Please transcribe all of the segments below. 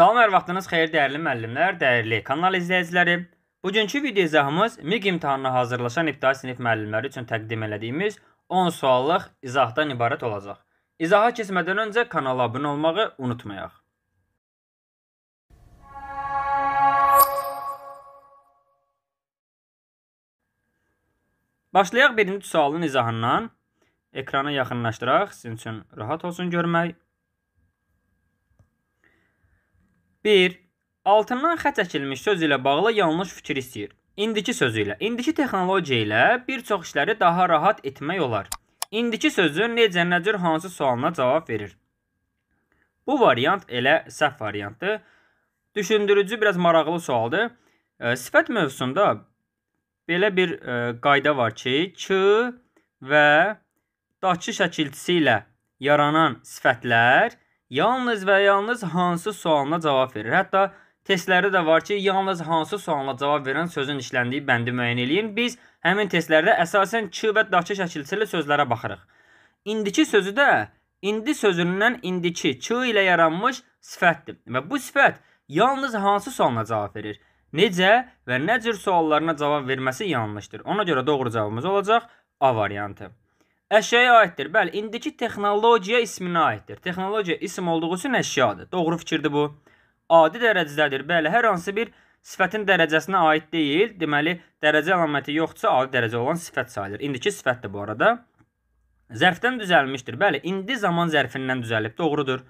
Salam, hər vaxtınız xeyir dəyərli müəllimlər, dəyərli kanal izləyiciləri. Bugünkü video izahımız MİQ imtahanına hazırlaşan ibtidai sinif müəllimləri üçün təqdim elədiyimiz 10 suallıq izahdan ibarət olacaq. İzaha keçmədən öncə kanala abunə olmağı unutmayaq. Başlayaq birinci sualın izahından. Ekrana yaxınlaşdıraq, sizin üçün rahat olsun görmək. 1. Altından xət çəkilmiş söz ilə bağlı yanlış fikir istəyir. İndiki sözü ilə. İndiki texnologiya ilə bir çox işləri daha rahat etmək olar. İndiki sözü necə, nə cür, hansı sualına cavab verir. Bu variant elə səhv variantdır. Düşündürücü biraz maraqlı sualdır. E, sifət mövzusunda belə bir e, qayda var ki, k və dakı şəkilçisi ilə yaranan sifətlər yalnız və yalnız hansı sualına cavab verir. Hətta testlərdə də var ki, yalnız hansı sualına cavab verən sözün işləndiyi bəndi müəyyən eləyin. Biz həmin testlərdə əsasən ki və dakı şəkilçili sözlərə baxırıq. İndiki sözü də indi sözündən indiki ki ilə yaranmış sifətdir və bu sifət yalnız hansı sualına cavab verir? Necə və nə cür suallarına cavab verməsi yanlışdır. Ona görə doğru cavabımız olacaq A variantı. Əşyaya aiddir. Bəli, indiki texnologiya isminə aiddir. Texnologiya ism olduğu üçün əşyadır. Doğru fikirdir bu. Adi dərəcədədir. Bəli, hər hansı bir sifətin dərəcəsinə aid deyil. Deməli, dərəcə əlaməti yoxdursa, adi dərəcə olan sifət sayılır. İndiki sifətdir bu arada. Zərfdən düzəlmişdir. Bəli, indi zaman zərfindən düzəlib. Doğrudur.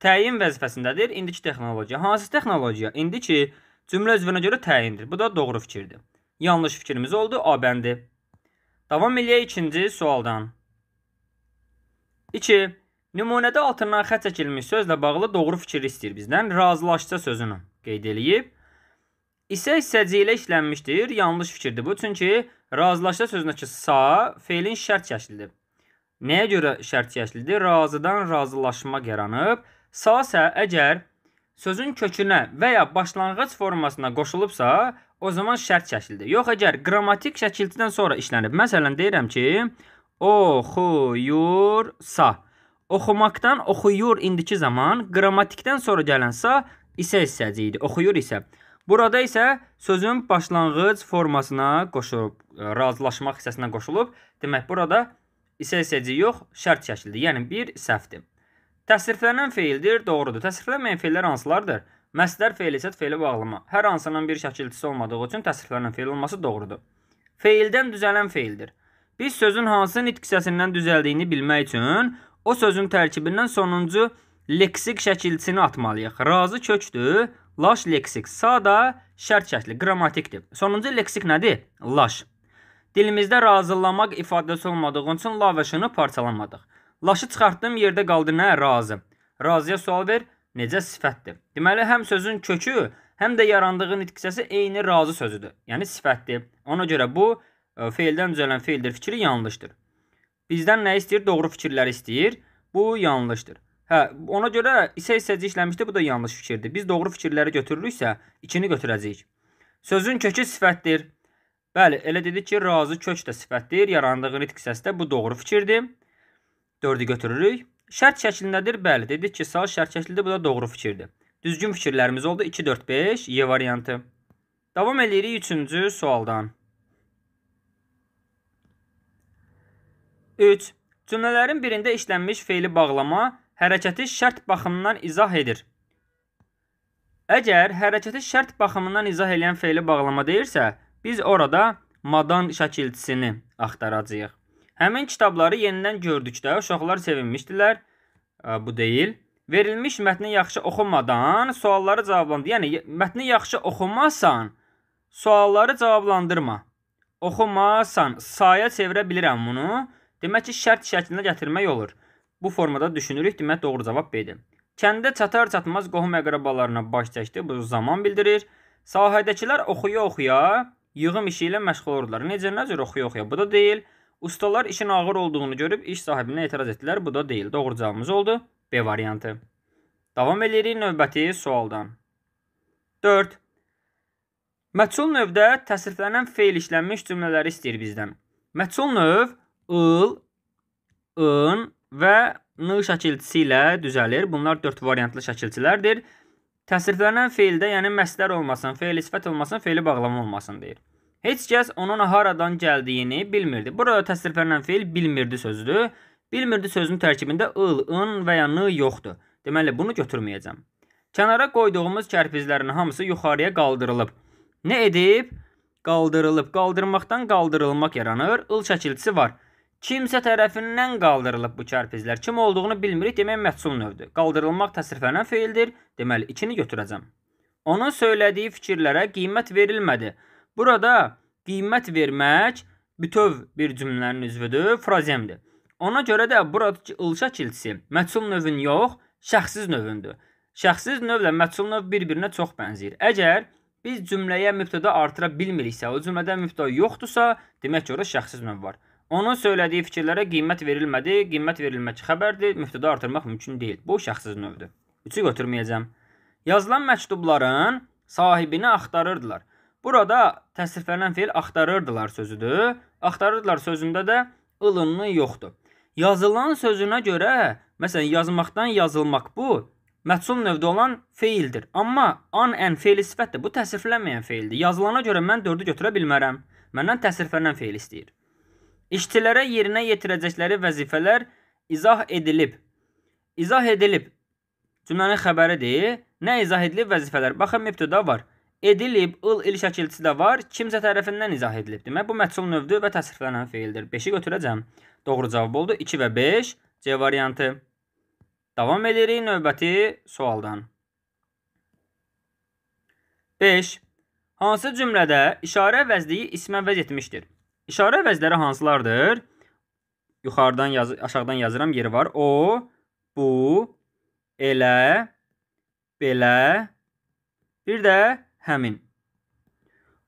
Təyin vəzifəsindədir. İndiki texnologiya. Hansı texnologiya? İndiki cümlə üzvünə görə təyindir. Bu da doğru fikirdir. Yanlış fikrimiz oldu. A bəndi. Davam eləyək ikinci sualdan. 2. Nümunədə altından xət çəkilmiş sözlə bağlı doğru fikir istəyir bizdən. Razılaşsa sözünü qeyd eləyib. İsə hissəciyə işlənmişdir. Yanlış fikirdir bu. Çünki razılaşsa sözündəki sa feilin şərt şəklidir. Nəyə görə şərt şəklidir? Razıdan razılaşma yaranıb. Sa isə əgər sözün kökünə və ya başlanğıc formasına qoşulubsa, o zaman şərt şəkildir. Yox, əgər qrammatik şəkiltidən sonra işlənib. Məsələn deyirəm ki, Oxuyursa. Oxumaqdan oxuyur indiki zaman, qrammatikdən sonra gələn sa isə hissəciyi idi. Oxuyur isə. Burada isə sözün başlanğıc formasına qoşulub, e, razılaşmaq hissəsinə qoşulub. Demək, burada isə hissəciyi yox, şərt şəkildir. Yəni bir səhvdir. Təsriflənən feildir, doğrudur. Təsriflənməyən feillər hansılardır? Məsdər feili, sət feili bağlama. Hər hansının bir şəkilçisi olmadığı üçün təsriflənən feil olması doğrudur. Feildən düzələn feildir. Biz sözün hansı nitq hissəsindən düzəldiyini bilmək üçün o sözün tərkibindən sonuncu leksik şəkilçini atmalıyıq. Razı kökdür. Laş leksik sada şərt şəkli qrammatikdir. Sonuncu leksik nədir? Laş. Dilimizdə razılamaq ifadəsi olmadığı üçün lavışını parçalamadıq. Laşı çıxartdığım yerdə qaldı nə? Razı. Razıya sual ver, necə sifətdir? Deməli, həm sözün kökü, həm də yarandığı nitq hissəsi eyni razı sözüdür. Yəni sifətdir. Ona görə bu E, feildən düzələn feildir fikri yanlışdır. Bizdən nə istəyir? Doğru fikirlər istəyir. Bu yanlışdır. Hə, ona görə isə hissəci işləmişdi, bu da yanlış fikirdir. Biz doğru fikirləri götürürüksə, ikini götürəcəyik. Sözün kökü sifətdir. Bəli, elə dedik ki, razı kök də sifətdir. Yarandığı nitq səsdə bu doğru fikirdir. 4-ü götürürük. Şərt şəklindədir. Bəli, dedik ki, sal şərt şəklində bu da doğru fikirdir. Düzgün fikirlərimiz oldu 2 4 5 Y variantı. Davam eləyirik 3-cü sualdan. 3. Cümlələrin birində işlənmiş feili bağlama hərəkəti şərt baxımından izah edir. Əgər hərəkəti şərt baxımından izah edən feili bağlama deyirsə, biz orada madan şəkilçisini axtaracağıq. Həmin kitabları yenidən gördükdə uşaqlar sevinmişdilər. Bu deyil. Verilmiş mətni yaxşı oxumadan sualları cavablandı. Yəni mətni yaxşı oxumasan, sualları cavablandırma. Oxumasan, saya çevirə bilirəm bunu. Demək ki, şərt şəklində gətirmək olur. Bu formada düşünürük, demək doğru cavab B-dir. Kəndə çatar çatmaz qohum əqrabalarına baş çəkdi, bu zaman bildirir. Sahədəkilər oxuya-oxuya yığım işi ilə məşğul olurdular. Necə nəcür oxuya-oxuya? Bu da deyil. Ustalar işin ağır olduğunu görüb iş sahibinə etiraz etdilər. Bu da deyil. Doğru cavabımız oldu B variantı. Davam edirik növbəti sualdan. 4. Məçul növdə təsriflənən feil işlənmiş cümlələri istəyir bizdən. Məçul növ ıl, ın və n şəkilçisi ilə düzəlir. Bunlar 4 variantlı şəkilçilərdir. Təsriflənən feildə, yəni məsdər olmasın, feili sifət olmasın, feili bağlama olmasın deyir. Heç kəs onun haradan gəldiyini bilmirdi. Burada təsriflənən feil bilmirdi sözüdür. Bilmirdi sözünün tərkibində ıl, ın və ya n yoxdur. Deməli, bunu götürməyəcəm. Kənara qoyduğumuz kərpizlərin hamısı yuxarıya qaldırılıb. Nə edib? Qaldırılıb. Qaldırmaqdan qaldırılmaq yaranır. Il şəkilçisi var. Kimsə tərəfindən qaldırılıb bu kərpizlər. Kim olduğunu bilmirik, demək məhsul növdür. Qaldırılmaq təsrifənən feildir. Deməli, 2-ni götürəcəm. Onun söylədiyi fikirlərə qiymət verilmədi. Burada qiymət vermək bütöv bir cümlənin üzvüdür, frazemdir. Ona görə də burada ilşa kiltisi məhsul növün yox, şəxsiz növündür. Şəxsiz növlə məhsul növ bir-birinə çox bənzəyir. Əgər biz cümləyə mübtəda artıra bilmiriksə, o cümlədə mübtəda yoxdursa, demək ki, orada şəxsiz növ var. Onun söylədiyi fikirlərə qiymət verilmədi, qiymət verilmək xəbərdir, müftədə artırmaq mümkün deyil. Bu şəxsiz növdür. Üçü götürməyəcəm. Yazılan məktubların sahibini axtarırdılar. Burada təsriflənən feil axtarırdılar sözüdür. Axtarırdılar sözündə də ılınlı yoxdur. Yazılan sözünə görə, məsələn, yazmaqdan yazılmaq bu məhsul növdə olan feildir. Amma an ən feili sifətdir. Bu təsriflənməyən feildir. Yazılana görə mən 4-ü götürə bilmərəm. Məndən təsriflənən feil istəyir. İşçilərə yerinə yetirəcəkləri vəzifələr izah edilib. İzah edilib. Cümlənin xəbəridir. Nə izah edilib vəzifələr? Baxın, mübtəda var. Edilib, il, il şəkilçisi də var. Kimsə tərəfindən izah edilib. Demək, bu məhsul növdür və təsriflənən feildir. 5-i götürəcəm. Doğru cavab oldu. 2 və 5 C variantı. Davam edirik növbəti sualdan. 5. Hansı cümlədə işarə vəzdiyi ismə vəz etmişdir? İşarə əvəzləri hansılardır? Yuxarıdan yazı aşağıdan yazıram yeri var. O, bu, elə, belə, bir də həmin.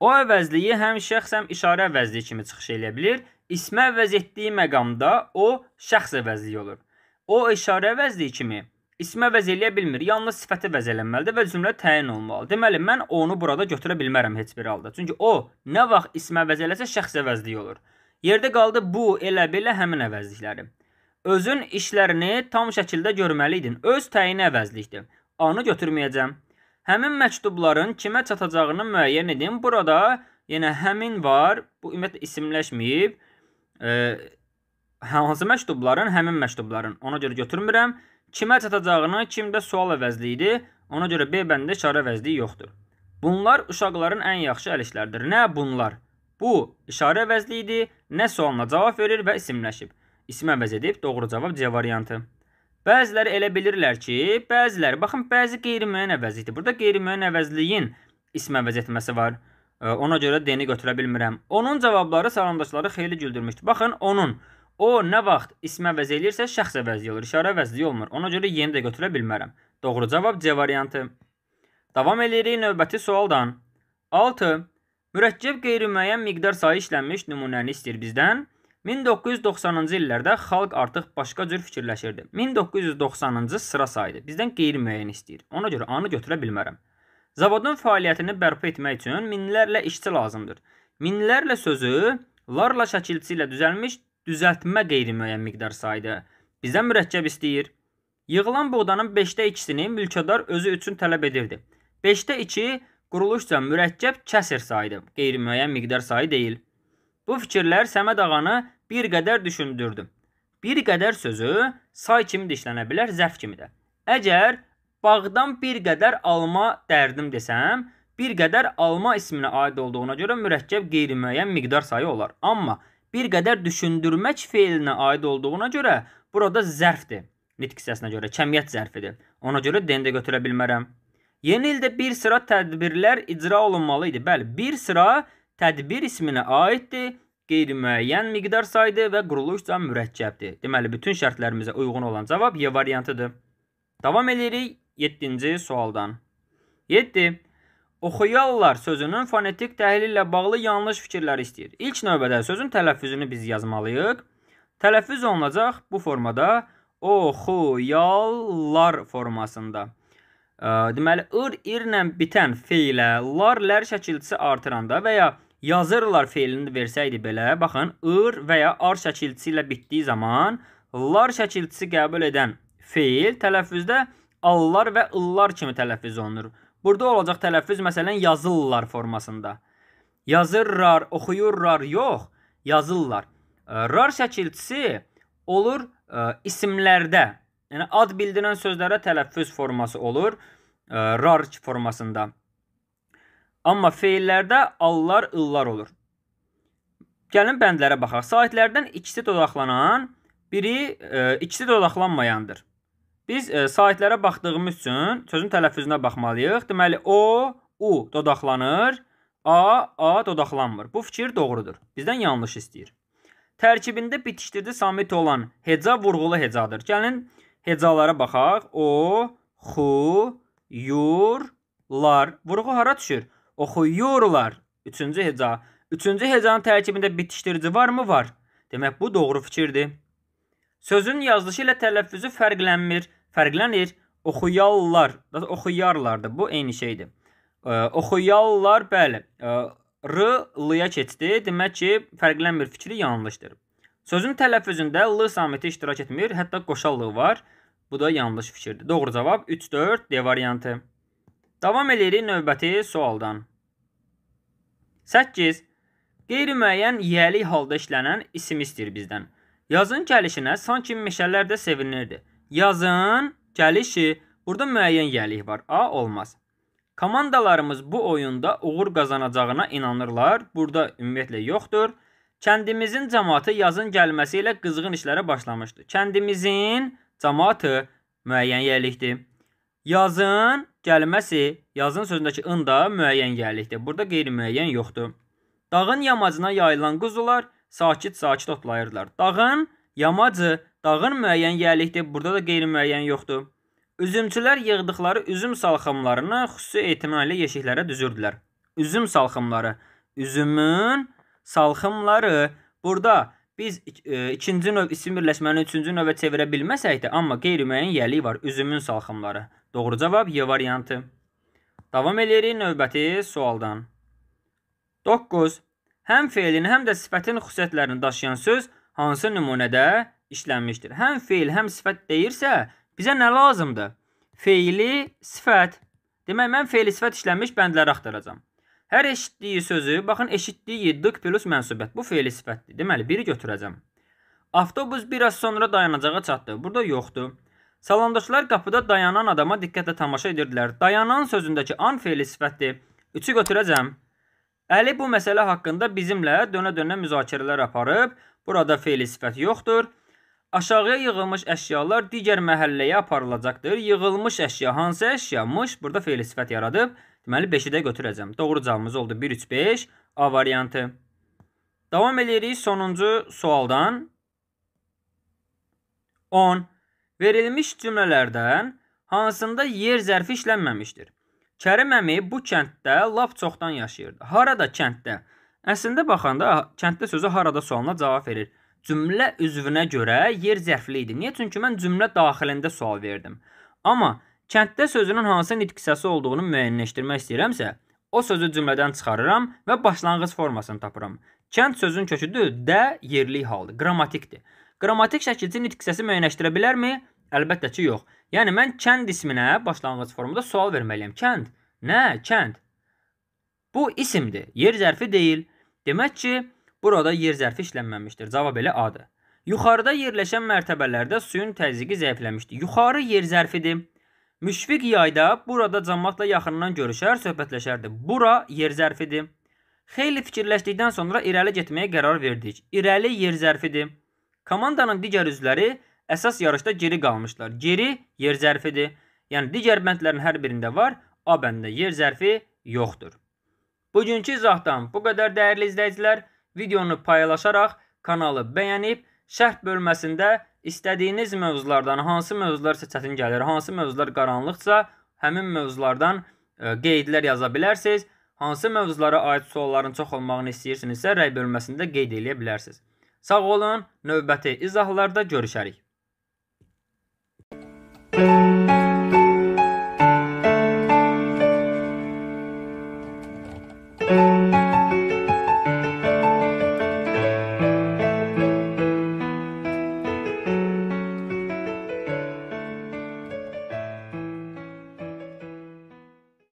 O əvəzliyi həm şəxs, həm işarə əvəzliyi kimi çıxış eləyə bilər. İsmə əvəz etdiyi məqamda o şəxs əvəzliyi olur. O işarə əvəzliyi kimi İsmə vəz eləyə bilmir. Yalnız sifətə vəz eləməlidir və cümlə təyin olmalıdır. Deməli mən onu burada götürə bilmərəm heç bir halda. Çünki o nə vaxt ismə vəz eləsə şəxsə vəzlik olur. Yerdə qaldı bu, elə belə həmin əvəzlikləri. Özün işlərini tam şəkildə görməli idin. Öz təyini əvəzlikdir. Anı götürməyəcəm. Həmin məktubların kimə çatacağını müəyyən edin. Burada yenə həmin var. Bu ümumiyyətlə isimləşməyib. E, hansı məktubların? Həmin məktubların. Ona görə götürmürəm kimə çatacağını kimdə sual əvəzliyidir. Ona görə B bəndində işarə əvəzliyi yoxdur. Bunlar uşaqların ən yaxşı əlikləridir. Nə bunlar? Bu işarə əvəzliyidir, nə sualına cavab verir və isimləşib. İsim əvəz edib doğru cavab C variantı. Bəziləri elə bilirlər ki, bəziləri, baxın, bəzi qeyri-müəyyən əvəzlikdir. Burada qeyri-müəyyən əvəzliyin ism əvəz etməsi var. Ona görə D-ni götürə bilmirəm. Onun cavabları salamdaşları xeyli güldürmüşdü. Baxın, onun O nə vaxt ismə vəz eləyirsə, şəxsə vəzli olur, işarə vəzli olmur. Ona görə yeni də götürə bilmərəm. Doğru cavab C variantı. Davam eləyirik növbəti sualdan. 6. Mürəkkəb qeyri-müəyyən miqdar sayı işlənmiş nümunəni istəyir bizdən. 1990-cı illərdə xalq artıq başqa cür fikirləşirdi. 1990-cı sıra sayıdır. Bizdən qeyri-müəyyən istəyir. Ona görə anı götürə bilmərəm. Zavodun fəaliyyətini bərpa etmək üçün minlərlə işçi lazımdır. Minlərlə sözü larla şəkilçisi ilə düzəlmiş düzəltmə qeyri-müəyyən miqdar sayda bizə mürəkkəb istəyir. Yığılan buğdanın 5-də 2-sini mülkədar özü üçün tələb edirdi. 5-də 2 quruluşca mürəkkəb kəsir sayıdır, qeyri-müəyyən miqdar sayı deyil. Bu fikirlər Səməd ağanı bir qədər düşündürdü. Bir qədər sözü say kimi dişlənə bilər, zərf kimi də. Əgər bağdan bir qədər alma dərdim desəm, bir qədər alma isminə aid olduğuna görə mürəkkəb qeyri-müəyyən miqdar sayı olar. Amma bir qədər düşündürmək feilinə aid olduğuna görə burada zərfdir. Nitq hissəsinə görə kəmiyyət zərfidir. Ona görə deni də götürə bilmərəm. Yeni ildə bir sıra tədbirlər icra olunmalı idi. Bəli, bir sıra tədbir isminə aiddir, qeyri-müəyyən miqdar saydır və quruluşca mürəkkəbdir. Deməli, bütün şərtlərimizə uyğun olan cavab Y variantıdır. Davam edirik 7-ci sualdan. 7 oxuyarlar sözünün fonetik təhlili ilə bağlı yanlış fikirləri istəyir. İlk növbədə sözün tələffüzünü biz yazmalıyıq. Tələffüz olunacaq bu formada oxuyarlar formasında. Deməli, ır, irlə bitən feilə, lar, lər şəkilçisi artıranda və ya yazırlar feilini versəydi belə, baxın, ır və ya ar şəkilçisi ilə bitdiyi zaman lar şəkilçisi qəbul edən feil tələffüzdə allar və ıllar kimi tələffüz olunur. Burada olacaq tələffüz məsələn yazırlar formasında. Yazırlar, oxuyurlar, yox, yazırlar. Rar şəkilçisi olur ə, isimlərdə. Yəni ad bildirən sözlərə tələffüz forması olur, ə, rar formasında. Amma feillərdə allar, ıllar olur. Gəlin bəndlərə baxaq. Saitlərdən ikisi dodaqlanan, biri ə, ikisi dodaqlanmayandır. Biz e, saitlərə baxdığımız üçün sözün tələffüzünə baxmalıyıq. Deməli, o, u dodaqlanır, a, a dodaqlanmır. Bu fikir doğrudur. Bizdən yanlış istəyir. Tərkibində bitişdirdi samit olan heca vurğulu hecadır. Gəlin hecalara baxaq. O, xu, yur, lar. Vurğu hara düşür? Oxuyurlar. Üçüncü heca. Üçüncü hecanın tərkibində bitişdirici varmı? Var. Demək, bu doğru fikirdir. Sözün yazılışı ilə tələffüzü fərqlənmir fərqlənir. Oxuyarlar, oxuyarlardı. Bu eyni şeydir. E, oxuyarlar, bəli. E, r-lıya keçdi. Demək ki, fərqlənmir fikri yanlışdır. Sözün tələffüzündə l samiti iştirak etmir, hətta qoşallığı var. Bu da yanlış fikirdir. Doğru cavab 3-4 D variantı. Davam edirik növbəti sualdan. 8. Qeyri-müəyyən yiyəlik halda işlənən isim istəyir bizdən. Yazın gəlişinə sanki meşələr də sevinirdi. Yazın gəlişi. Burada müəyyən yəlik var. A olmaz. Komandalarımız bu oyunda uğur qazanacağına inanırlar. Burada ümumiyyətlə yoxdur. Kəndimizin cəmaatı yazın gəlməsi ilə qızğın işlərə başlamışdı. Kəndimizin cəmaatı müəyyən yəlikdir. Yazın gəlməsi, yazın sözündəki ın da müəyyən yəlikdir. Burada qeyri-müəyyən yoxdur. Dağın yamacına yayılan quzular sakit-sakit otlayırdılar. Dağın Yamacı dağın müəyyən yəlikdir, burada da qeyri-müəyyən yoxdur. Üzümçülər yığdıqları üzüm salxımlarını xüsusi etina ilə yeşiklərə düzürdülər. Üzüm salxımları, üzümün salxımları. Burada biz e, ikinci növ isim birləşməni üçüncü növə çevirə bilməsək də, amma qeyri-müəyyən yəlik var, üzümün salxımları. Doğru cavab Y variantı. Davam edirik növbəti sualdan. 9. Həm feilin, həm də sifətin xüsusiyyətlərini daşıyan söz hansı nümunədə işlənmişdir? Həm feil, həm sifət deyirsə, bizə nə lazımdır? Feili sifət. Demək, mən feili sifət işlənmiş bəndləri axtaracam. Hər eşitdiyi sözü, baxın, eşitdiyi dıq plus mənsubət. Bu feili sifətdir. Deməli, biri götürəcəm. Avtobus bir az sonra dayanacağa çatdı. Burada yoxdur. Salamdaşlar qapıda dayanan adama diqqətlə tamaşa edirdilər. Dayanan sözündəki an feili sifətdir. Üçü götürəcəm. Əli bu məsələ haqqında bizimlə dönə-dönə müzakirələr aparıb, Burada feil sifət yoxdur. Aşağıya yığılmış əşyalar digər məhəlləyə aparılacaqdır. Yığılmış əşya hansı əşyamış? Burada feil sifət yaradıb. Deməli 5-i də götürəcəm. Doğru cavabımız oldu 1 3 5 A variantı. Davam edirik sonuncu sualdan. 10. Verilmiş cümlələrdən hansında yer zərfi işlənməmişdir? Kərim əmi bu kənddə lap çoxdan yaşayırdı. Harada kənddə? Əslində baxanda kənddə sözü harada sualına cavab verir. Cümlə üzvünə görə yer zərfli idi. Niyə? Çünki mən cümlə daxilində sual verdim. Amma kənddə sözünün hansı nitq hissəsi olduğunu müəyyənləşdirmək istəyirəmsə, o sözü cümlədən çıxarıram və başlanğıc formasını tapıram. Kənd sözün köküdür, də yerlik haldır, qrammatikdir. Qrammatik şəkilçi nitq hissəsi müəyyənləşdirə bilərmi? Əlbəttə ki, yox. Yəni mən kənd isminə başlanğıc formada sual verməliyəm. Kənd? Nə? Kənd. Bu isimdir. Yer zərfi deyil. Demək ki, burada yer zərfi işlənməmişdir. Cavab elə A-dır. Yuxarıda yerləşən mərtəbələrdə suyun təzyiqi zəifləmişdir. Yuxarı yer zərfidir. Müşfiq yayda burada cəmaatla yaxından görüşər, söhbətləşərdi. Bura yer zərfidir. Xeyli fikirləşdikdən sonra irəli getməyə qərar verdik. İrəli yer zərfidir. Komandanın digər üzvləri əsas yarışda geri qalmışlar. Geri yer zərfidir. Yəni digər bəndlərin hər birində var, A bəndində yer zərfi yoxdur. Bugünkü izahdan bu qədər dəyərli izləyicilər. Videonu paylaşaraq kanalı bəyənib, şərh bölməsində istədiyiniz mövzulardan hansı mövzular isə çətin gəlir, hansı mövzular qaranlıqsa, həmin mövzulardan e, qeydlər yaza bilərsiniz. Hansı mövzulara aid sualların çox olmağını istəyirsinizsə, rəy bölməsində qeyd eləyə bilərsiniz. Sağ olun, növbəti izahlarda görüşərik.